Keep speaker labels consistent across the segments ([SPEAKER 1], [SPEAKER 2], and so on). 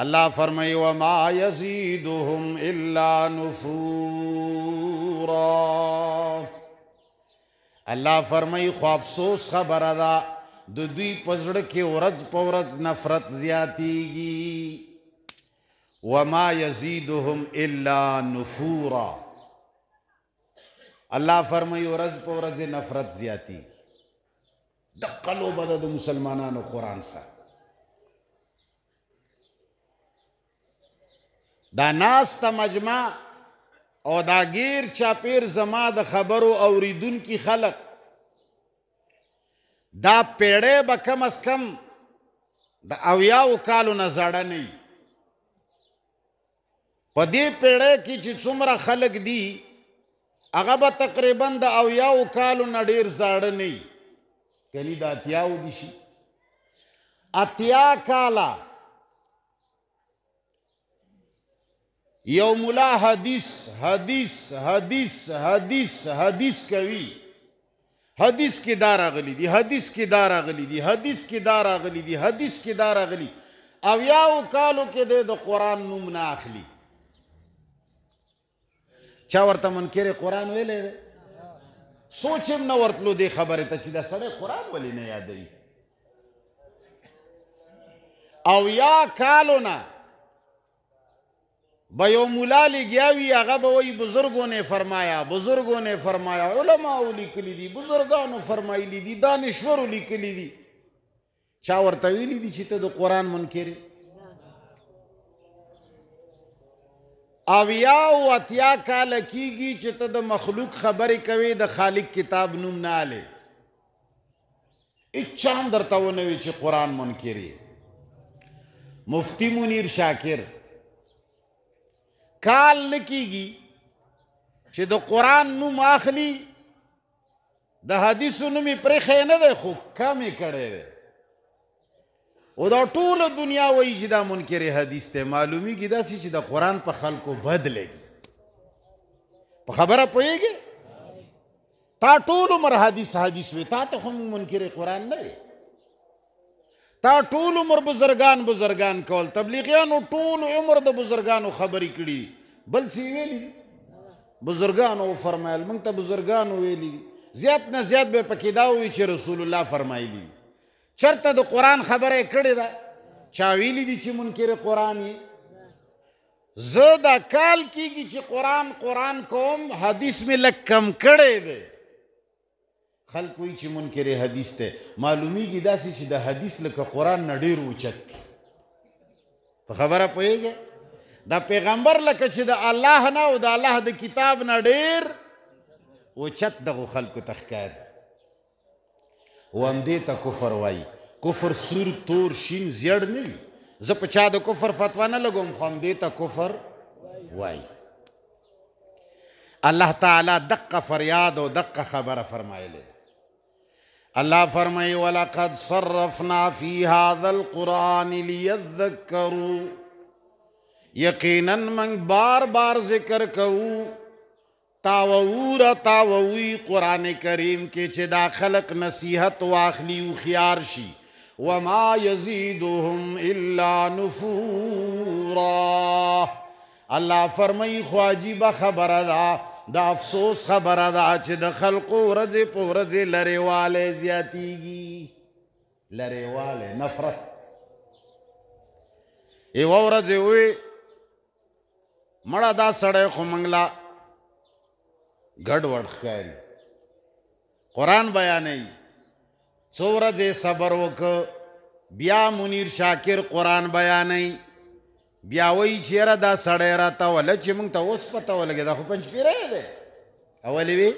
[SPEAKER 1] الله فرمای و ما یزيدهم الا نفورا الله فرمای خو افسوس خبره ده د دوی پزړه کې ورځ په ورځ نفرت زیاتیږي وما یزيدهم الا نفورا الله فرمای ورځ په ورځ نفرت زیاتیږي د قلوب د مسلمانانو قران سره دا ناست مجمع او دا غیر چاپیر زما د خبرو اوریدونکو خلق دا پیړې به کم از کم د اویاو کالو نه زړه نه په دې پیړې کې چې څومره خلق دي هغه به تقریبا د اویاو کالو نه ډیر زړه نه کني دا اتیاو دي شي اتیا کاله یو مولا حدیث حدیث حدیث حدیث حدیث کوي حدیث کې دار اغلی دی حدیث کې دار اغلی دی حدیث کې دار اغلی دی حدیث کې دار اغلی او یاو کالو کې د قران نوم نه اخلي چا ورته منکر قران ویلې سوچ هم نه ورتلو دی خبره ته چې دا سره قران ولې نه یادوي او یا کالو نه با یو مولا لګیاوی هغه به وای بزرګو نه فرمایا بزرګو نه فرمایا علما لیکلی دي بزرګانو فرمایلی دي دانشورو لیکلی دي چا ورته ویلی دي چې ته د قران منکر اویا او اتیا کال کیږي چې ته د مخلوق خبرې کوي د خالق کتاب نوم نه आले اچ هم درته ونه وی چې قران منکرې مفتی منیر شاکر کال نکیږي چې د قران نوم اخلي د حدیثو نوم یې پرې نه دی خو کم یې کړی دی او دا ټول دنیا وایي چې دا منکر حدیث ته معلومیږي داسې چې د قران په خلکو بد لګي په خبره پوهیږي تا ټول عمر حدیث حدیث وي تا ته هم منکر قران نه وي تا ټول عمر بزرگان بزرگان کول تبلیغیانو ټول عمر د بزرگانو خبرې کړي بل څه ویلي بزرګانو فرمایل موږ ته بزرګانو ویلي زیات نه زیات به پکې دا وي چې رسول الله فرمایلی چرته د قران خبره کړې ده چا ویلي دي چې منکر قران یې زه دا کال کیږي چې قران قران کوم حدیث می لک کم کړې ده خلک وی چې منکر حدیث ته معلومیږي داسې چې د حدیث لکه قران نه ډیر اوچت په خبره پوهیږئ د پیغمبر لکه چې د الله نه او د الله د کتاب نه ډیر او چت دغه خلکو تخکار وان دې ته کفر وای کفر سور تور شین زیړ نه وي زه په چا د کفر فتوا نه لګوم خو دې ته کفر وای الله تعالی دقه فریاد او دقه خبره فرمایله الله فرمای ولقد صرفنا في هذا القران ليذكروا یقینا من بار بار ذکر کوو تاوور تاووی قران کریم کې چې دا خلق نصیحت واخلی او خيار شي وما يزيدهم الا نفورا الله فرمای خواجب خبره دا د افسوس خبره دا چې د خلقو ورځ په ورځ لریواله زیاتیږي لریواله نفرت ایو ورځ وي مړه دا سړی خو منګلا ګډ وډ ښکاري قرآن بیانوي څو ورځې صبر وکړه بیا منیر شاکر قرآن بیانوي بیا وایي چېره دا سړی راته وله چې موږ ته اوس پته ولګېده خو پنجپیری دی اولې وي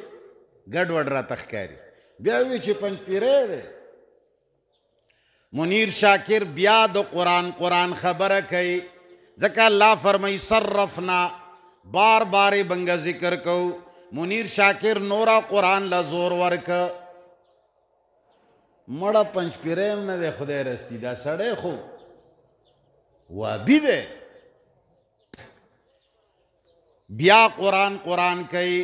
[SPEAKER 1] ګډ وډ راته ښکاري بیا وی چې پنجپیری دی منیر شاکر بیا د قرآن قرآن خبره کوي ځکه الله فرمای صرفنا بار بار بنګ ذکر کو منیر شاکر نورا قران لا زور ورک مړه پنځ پیرم نه ده خدای رستی دا سړی خو وابی ده بیا قران قران کوي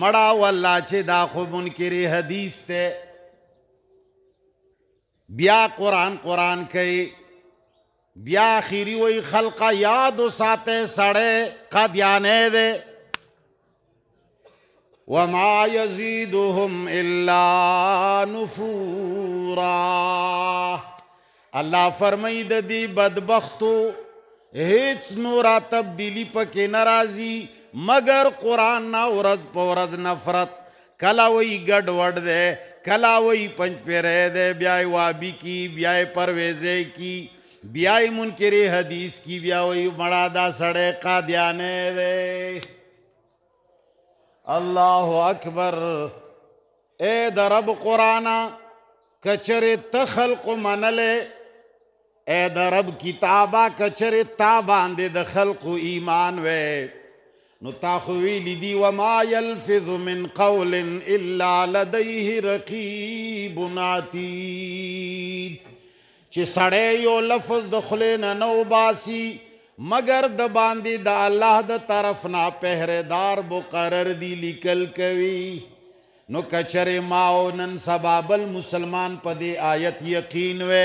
[SPEAKER 1] مړه والله چې دا خو منکری حدیث ته بیا قران قران کوي بیا اخیری وی خلق یاد ساته سړې قدیانې دے وما یزیدهم الا نفورا الله فرمای د دې بدبختو هیڅ نورا تبدیلی پکې ناراضي مگر قران نا ورځ په ورځ نفرت کلا وی ګډوډ دے کلا وی پنځ پیره دے بیا وابی کی بیا پرويزه کی بیا منکر حدیث کی بیا وی مړه دا سړی قادیانه دی الله اکبر اے د رب قران کچره تخلق منلې اے د رب کتابه کچره تا باندې د خلق ایمان وې نو تا خو ویلی دی و ما يلفظ من قول الا لديه رقيب عتيد چې سړی یو لفظ د خلې نه نو باسي مگر د باندې د الله د طرف نه پهرهدار مقرر دی لیکل کوي نو کچره ماو نن سبابل مسلمان په دې آیت یقین و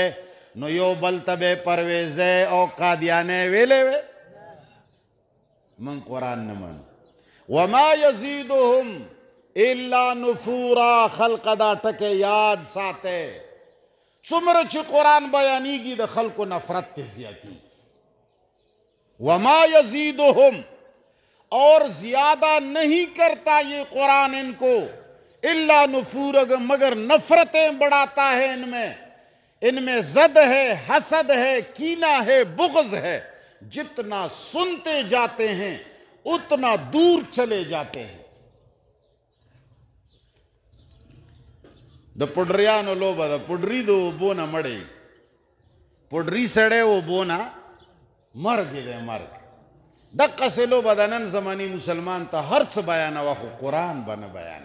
[SPEAKER 1] نو یو بل تبه پرويز او قادیانه ویلې و من قران نه من وما يزيدهم الا نفورا خلق دا ټکه یاد ساته چمرچ قرآن بیانی دے خلق و نفرت وما دم اور زیادہ نہیں کرتا یہ قرآن ان کو اللہ نفورگ مگر نفرتیں بڑھاتا ہے ان میں ان میں زد ہے حسد ہے کینہ ہے بغض ہے جتنا سنتے جاتے ہیں اتنا دور چلے جاتے ہیں د پډریانو لوبه د پډری د وبونه مړې پډری سړې وبونه مرګ دې مرګ د قصلو بدنن زمانی مسلمان ته هر څه بیان وا خو قران باندې بیان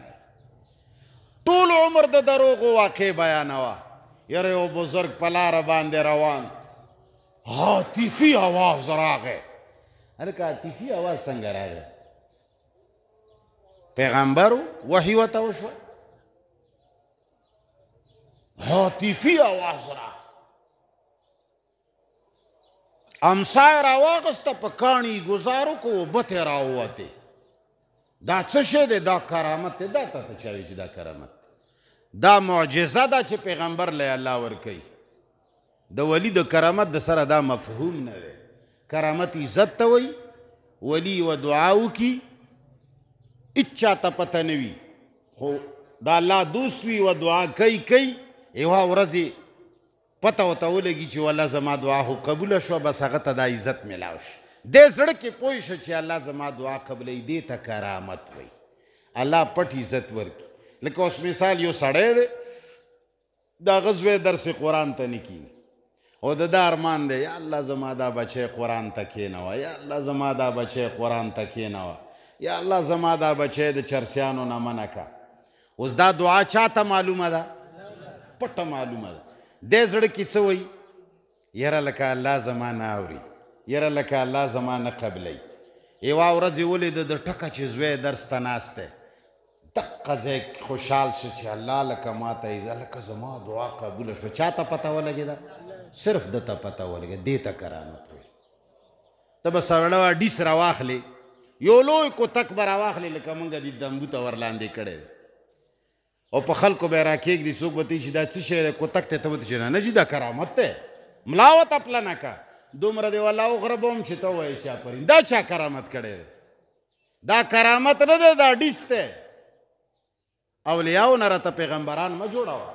[SPEAKER 1] ټول عمر د دروغ واقع بیان وا یره یو بزرگ پلار باندې روان عاطفي आवाज راغې هرکه عاطفي आवाज څنګه راغې پیغمبر وحي وتو شو عاطفي आवाज را امسای را واغسته په کانی گزارو کو بته را وته دا څه شه ده دا کرامت ده دا ته چاوي چې دا کرامت دا معجزه ده چې پیغمبر له الله ورکي د ولی د کرامت د سره دا مفهوم نه ده کرامت عزت ته وای ولی و دعاو کی اچا ته پته نوي خو دا الله دوست وی و دعا کوي کوي یو ورځ پته وته ولګي چې والله زما دعا هو قبول شو بس هغه ته د عزت ملاو شي دې زړه کې پوه شو چې الله زما دعا قبلې دې ته کرامت وي الله پټ عزت ورکي لکه اوس مثال یو سړی دی دا غزوه درس قرآن ته نکی او د دا ارمان دی یا الله زما دا بچی قرآن ته کینوه یا الله زما دا بچی قرآن ته کینوه یا الله زما دا بچی د چرسیانو نه منه که اوس دا دعا چاته معلومه ده پټه معلومه ده د زړه کې څه وای یره لکه الله زما نه اوري یره لکه الله زما نه قبلی یوه ورځ یې ولیده د ټکه چې زوی درس ته ناست دی دقه ځای خوشحال شو چې الله لکه ما ته یې لکه زما دعا قبوله شوه چا ته پته ولګېده صرف ده ته پته ولګېده دې ته کرامت وایي ته به سړه ډیس راواخلې یو لوی کوتک به راواخلې لکه موږ دې دمبو ته ورلاندې کړی دی او په خلکو به راکېږدي څوک به تی چې دا څه شی دی کوتک ته ته به چې نه جي دا کرامت دی ملا وته پله نه کا دومره دی والله وغربوم چې ته وایي چا پرین دا چا کرامت کړی دی دا کرامت نه دی دا ډیس دی اولیاو نه راته پیغمبران مه جوړوه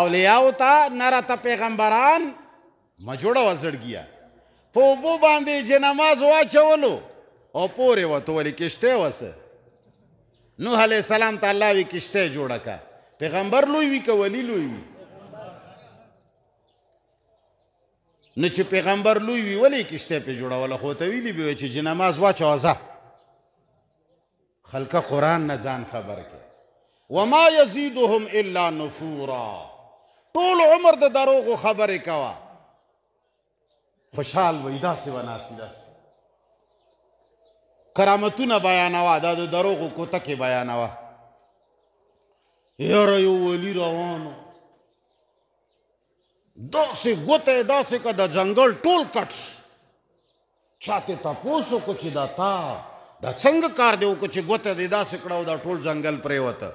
[SPEAKER 1] اولیاو ته نه راته پیغمبران مه جوړوه زړګیه په اوبو باندې چې نماز واچولو او پورې وته ولې کشته وسه نوح علیہ السلام ته الله وی کشته جوړه کا پیغمبر لوی وی که ولی لوی وی نو چې پیغمبر لوی وی ولی کشته په جوړول خو ته ویلی به چې جنماز واچوازه خلک قران نه ځان خبر کې وما یزيدهم الا نفورا ټول عمر د دروغ خبرې کوا خوشحال وېدا سي وناسي داسي کرامتونه بیانوا دا د دروغو کوته کې بیانوا یاره یو ولی روانو داسې ګوته داسې که د جنګل ټول کټ چاته تپوسو کو چې دا تا دا څنګه کار دی وکړه چې ګوته دې داسې کړه او دا ټول جنګل پرېوته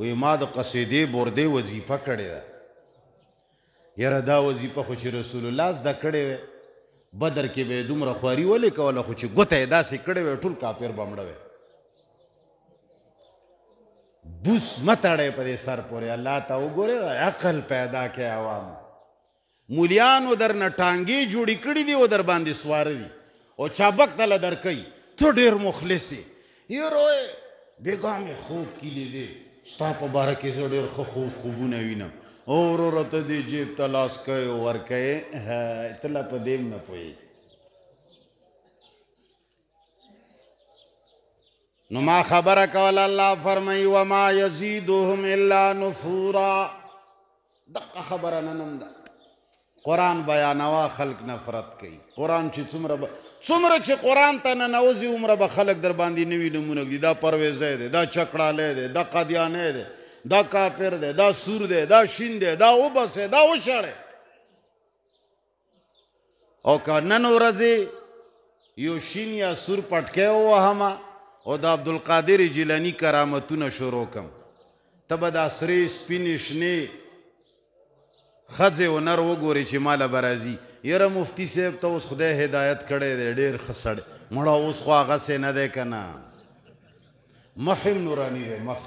[SPEAKER 1] وی ما د قصیدې بوردې وظیفه کړې ده یاره دا وظیفه خو چې رسول الله زده کړې وی بدر کې به دومره خواري ولې کوله خو چې ګوته یې داسې کړې وې ټول کافر به مړه وې بوس مه تړی په دې سر پورې الله ته وګورې عقل پیدا کې عوامو مولیانو در نه ټانګې جوړې کړې دي او در باندې سواره دي او چابک تله در کوي ته ډېر مخلص یې یروې بېګا مې خوب کې لیدې ستا په باره کې زه ډېر ښه خوب خوبونه وینم او وروره ته دې جیب ته لاس کوې ورکوې ته لا په دې نه پوهېږي نو ما خبره کوله الله فرمایي وما یزیدهم الا نفورا دقه خبره نن هم ده قران بیانوا خلق نفرت کوي قران چې څومره ب... څومره چې قران ته نه نوځي عمره به خلق در باندې نوی نمونه دي دا پرويزه دي دا چکړاله دي دا قدیانه دي دا کافر دي دا سور دي دا شین دي دا وبسه دا وشړه او کانن ورځي یو شین یا سور پټکه و هما او د عبد القادر جیلانی کرامتونه شروع کم تبه دا سری سپینې شنه خځه هنر وګوري چې مال برازي یره مفتی صاحب ته اوس خدای هدایت کړي دی ډیر خسړ مړه اوس خو هغه سي نه ده کنه مخم نورانی دی مخ